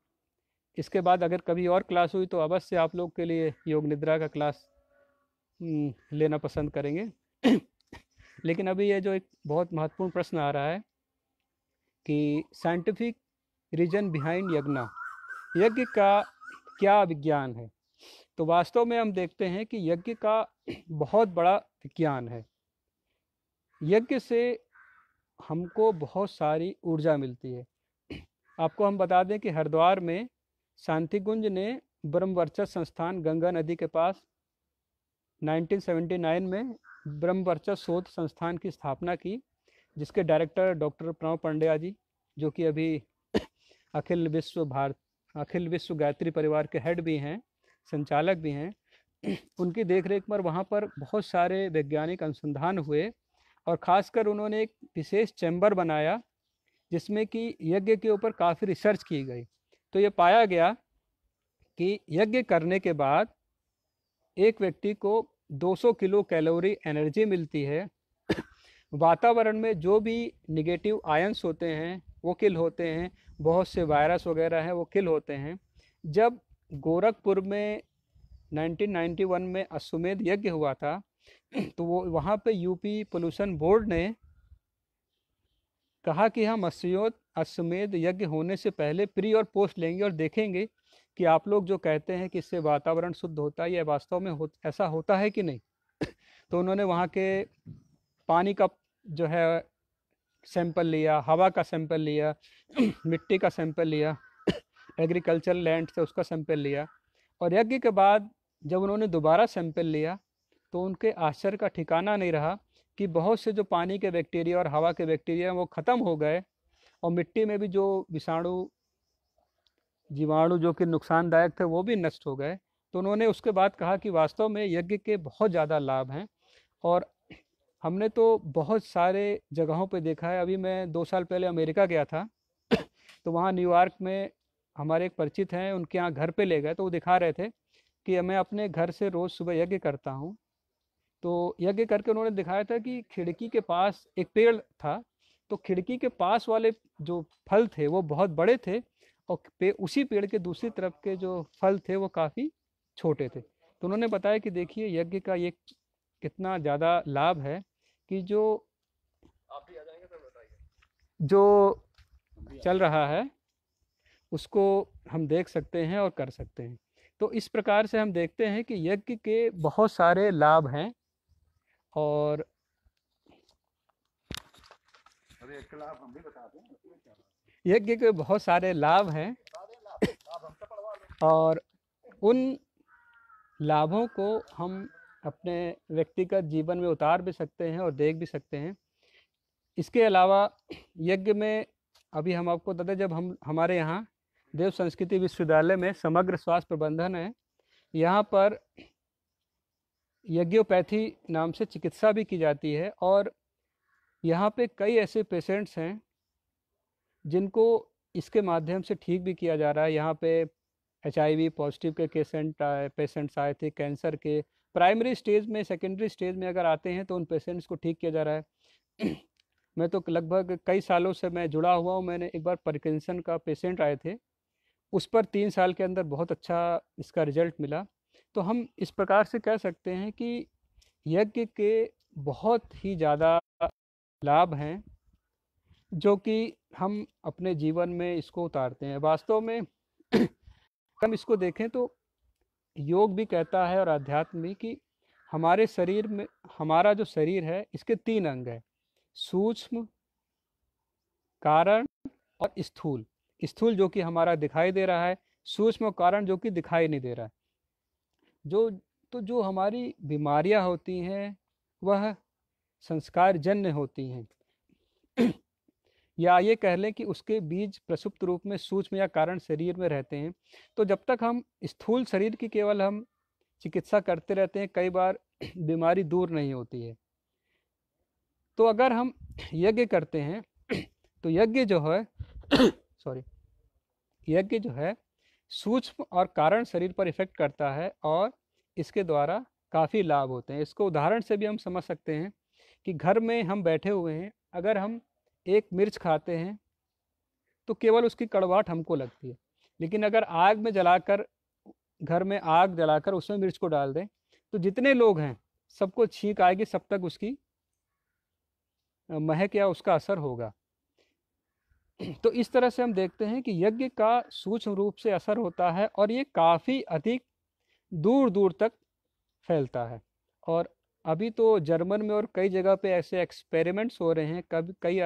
इसके बाद अगर कभी और क्लास हुई तो अवश्य आप लोग के लिए योग निद्रा का क्लास हम्म, लेना पसंद करेंगे लेकिन अभी ये जो एक बहुत महत्वपूर्ण प्रश्न आ रहा है कि साइंटिफिक रीजन बिहाइंड यज्ञा यज्ञ का क्या विज्ञान है तो वास्तव में हम देखते हैं कि यज्ञ का बहुत बड़ा विज्ञान है यज्ञ से हमको बहुत सारी ऊर्जा मिलती है आपको हम बता दें कि हरिद्वार में शांति गुंज ने ब्रह्मवर्चस संस्थान गंगा नदी के पास 1979 में ब्रह्मवर्चस शोध संस्थान की स्थापना की जिसके डायरेक्टर डॉक्टर प्रणव पांड्या जी जो कि अभी अखिल विश्व भारत अखिल विश्व गायत्री परिवार के हेड भी हैं संचालक भी हैं उनकी देखरेख पर वहाँ पर बहुत सारे वैज्ञानिक अनुसंधान हुए और ख़ासकर उन्होंने एक विशेष चैम्बर बनाया जिसमें कि यज्ञ के ऊपर काफ़ी रिसर्च की गई तो ये पाया गया कि यज्ञ करने के बाद एक व्यक्ति को 200 किलो कैलोरी एनर्जी मिलती है वातावरण में जो भी निगेटिव आयंस होते हैं वो किल होते हैं बहुत से वायरस वगैरह हैं वो किल होते हैं जब गोरखपुर में 1991 में अश्वमेध यज्ञ हुआ था तो वो वहाँ पे यूपी पोल्यूशन बोर्ड ने कहा कि हम अश्वोध अश्वमेध यज्ञ होने से पहले प्री और पोस्ट लेंगे और देखेंगे कि आप लोग जो कहते हैं कि इससे वातावरण शुद्ध होता है या वास्तव में हो ऐसा होता है कि नहीं तो उन्होंने वहाँ के पानी का जो है सैंपल लिया हवा का सैंपल लिया मिट्टी का सैंपल लिया एग्रीकल्चर लैंड से उसका सैंपल लिया और यज्ञ के बाद जब उन्होंने दोबारा सैंपल लिया तो उनके आश्चर्य का ठिकाना नहीं रहा कि बहुत से जो पानी के बैक्टीरिया और हवा के बैक्टीरिया वो ख़त्म हो गए और मिट्टी में भी जो विषाणु जीवाणु जो कि नुकसानदायक थे वो भी नष्ट हो गए तो उन्होंने उसके बाद कहा कि वास्तव में यज्ञ के बहुत ज़्यादा लाभ हैं और हमने तो बहुत सारे जगहों पर देखा है अभी मैं दो साल पहले अमेरिका गया था तो वहाँ न्यूयॉर्क में हमारे एक परिचित हैं उनके यहाँ घर पे ले गए तो वो दिखा रहे थे कि मैं अपने घर से रोज़ सुबह यज्ञ करता हूँ तो यज्ञ करके उन्होंने दिखाया था कि खिड़की के पास एक पेड़ था तो खिड़की के पास वाले जो फल थे वो बहुत बड़े थे और पे, उसी पेड़ के दूसरी तरफ के जो फल थे वो काफ़ी छोटे थे तो उन्होंने बताया कि देखिए यज्ञ का ये कितना ज़्यादा लाभ है कि जो जो चल रहा है उसको हम देख सकते हैं और कर सकते हैं तो इस प्रकार से हम देखते हैं कि यज्ञ के बहुत सारे लाभ हैं और यज्ञ के बहुत सारे लाभ हैं और उन लाभों को हम अपने व्यक्तिगत जीवन में उतार भी सकते हैं और देख भी सकते हैं इसके अलावा यज्ञ में अभी हम आपको बता दें जब हम हमारे यहाँ देव संस्कृति विश्वविद्यालय में समग्र स्वास्थ्य प्रबंधन है यहाँ पर यज्ञोपैथी नाम से चिकित्सा भी की जाती है और यहाँ पे कई ऐसे पेशेंट्स हैं जिनको इसके माध्यम से ठीक भी किया जा रहा है यहाँ पे एच पॉजिटिव के पेशेंट आए पेशेंट्स आए थे कैंसर के प्राइमरी स्टेज में सेकेंडरी स्टेज में अगर आते हैं तो उन पेशेंट्स को ठीक किया जा रहा है मैं तो लगभग कई सालों से मैं जुड़ा हुआ हूँ मैंने एक बार परकिंसन का पेशेंट आए थे उस पर तीन साल के अंदर बहुत अच्छा इसका रिजल्ट मिला तो हम इस प्रकार से कह सकते हैं कि यज्ञ के बहुत ही ज़्यादा लाभ हैं जो कि हम अपने जीवन में इसको उतारते हैं वास्तव में हम इसको देखें तो योग भी कहता है और अध्यात्म भी कि हमारे शरीर में हमारा जो शरीर है इसके तीन अंग है सूक्ष्म कारण और स्थूल स्थूल जो कि हमारा दिखाई दे रहा है सूक्ष्म कारण जो कि दिखाई नहीं दे रहा है जो तो जो हमारी बीमारियां होती हैं वह संस्कार जन्य होती हैं या ये कह लें कि उसके बीज प्रसुप्त रूप में सूक्ष्म या कारण शरीर में रहते हैं तो जब तक हम स्थूल शरीर की केवल हम चिकित्सा करते रहते हैं कई बार बीमारी दूर नहीं होती है तो अगर हम यज्ञ करते हैं तो यज्ञ जो है सॉरी यज्ञ जो है सूक्ष्म और कारण शरीर पर इफेक्ट करता है और इसके द्वारा काफ़ी लाभ होते हैं इसको उदाहरण से भी हम समझ सकते हैं कि घर में हम बैठे हुए हैं अगर हम एक मिर्च खाते हैं तो केवल उसकी कड़वाहट हमको लगती है लेकिन अगर आग में जलाकर घर में आग जलाकर उसमें मिर्च को डाल दें तो जितने लोग हैं सबको छींक आएगी सब तक उसकी महक या उसका असर होगा तो इस तरह से हम देखते हैं कि यज्ञ का सूक्ष्म रूप से असर होता है और ये काफ़ी अधिक दूर दूर तक फैलता है और अभी तो जर्मन में और कई जगह पे ऐसे एक्सपेरिमेंट्स हो रहे हैं कभी कई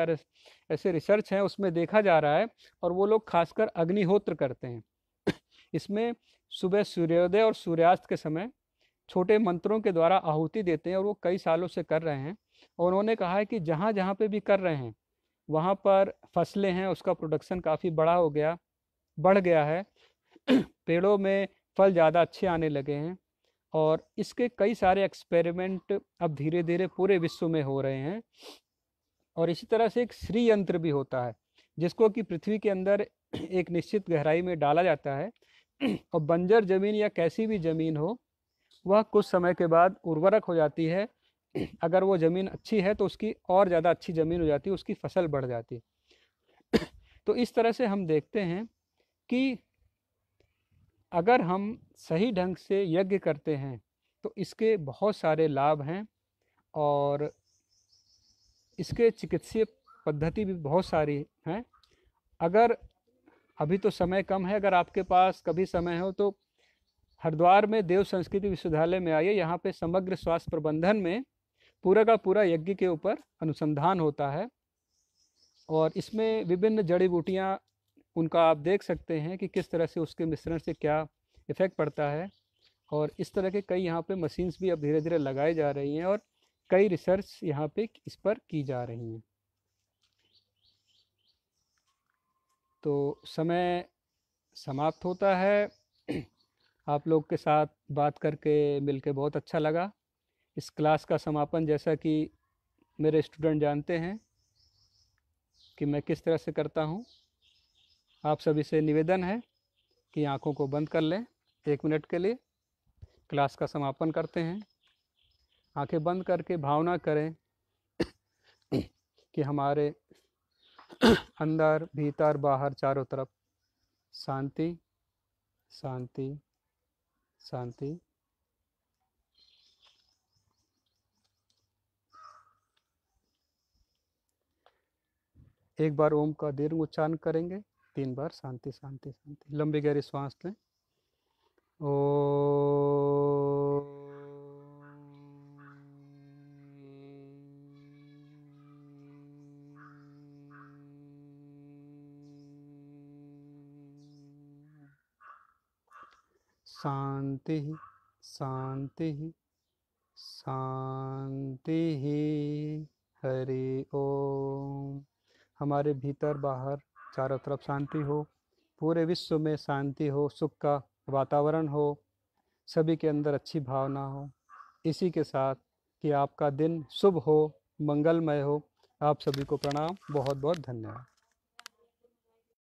ऐसे रिसर्च हैं उसमें देखा जा रहा है और वो लोग खासकर अग्निहोत्र करते हैं इसमें सुबह सूर्योदय और सूर्यास्त के समय छोटे मंत्रों के द्वारा आहुति देते हैं और वो कई सालों से कर रहे हैं और उन्होंने कहा है कि जहाँ जहाँ पे भी कर रहे हैं वहाँ पर फसलें हैं उसका प्रोडक्शन काफ़ी बड़ा हो गया बढ़ गया है पेड़ों में फल ज़्यादा अच्छे आने लगे हैं और इसके कई सारे एक्सपेरिमेंट अब धीरे धीरे पूरे विश्व में हो रहे हैं और इसी तरह से एक श्री यंत्र भी होता है जिसको कि पृथ्वी के अंदर एक निश्चित गहराई में डाला जाता है और बंजर ज़मीन या कैसी भी ज़मीन हो वह कुछ समय के बाद उर्वरक हो जाती है अगर वो ज़मीन अच्छी है तो उसकी और ज़्यादा अच्छी ज़मीन हो जाती है उसकी फसल बढ़ जाती तो इस तरह से हम देखते हैं कि अगर हम सही ढंग से यज्ञ करते हैं तो इसके बहुत सारे लाभ हैं और इसके चिकित्सीय पद्धति भी बहुत सारी हैं अगर अभी तो समय कम है अगर आपके पास कभी समय हो तो हरिद्वार में देव संस्कृति विश्वविद्यालय में आइए यहाँ पे समग्र स्वास्थ्य प्रबंधन में पूरा का पूरा यज्ञ के ऊपर अनुसंधान होता है और इसमें विभिन्न जड़ी बूटियाँ उनका आप देख सकते हैं कि किस तरह से उसके मिश्रण से क्या इफ़ेक्ट पड़ता है और इस तरह के कई यहाँ पे मशीन्स भी अब धीरे धीरे लगाए जा रही हैं और कई रिसर्च यहाँ पे इस पर की जा रही हैं तो समय समाप्त होता है आप लोग के साथ बात करके मिलके बहुत अच्छा लगा इस क्लास का समापन जैसा कि मेरे स्टूडेंट जानते हैं कि मैं किस तरह से करता हूँ आप सभी से निवेदन है कि आँखों को बंद कर लें एक मिनट के लिए क्लास का समापन करते हैं आंखें बंद करके भावना करें कि हमारे अंदर भीतर बाहर चारों तरफ शांति शांति शांति एक बार ओम का दीर्घ उच्चारण करेंगे तीन बार शांति शांति शांति लंबी गहरी श्वास लें ओ शांति शांति शांति हरि ओम हमारे भीतर बाहर चारों तरफ शांति हो पूरे विश्व में शांति हो सुख का वातावरण हो सभी के अंदर अच्छी भावना हो इसी के साथ कि आपका दिन शुभ हो मंगलमय हो आप सभी को प्रणाम बहुत बहुत धन्यवाद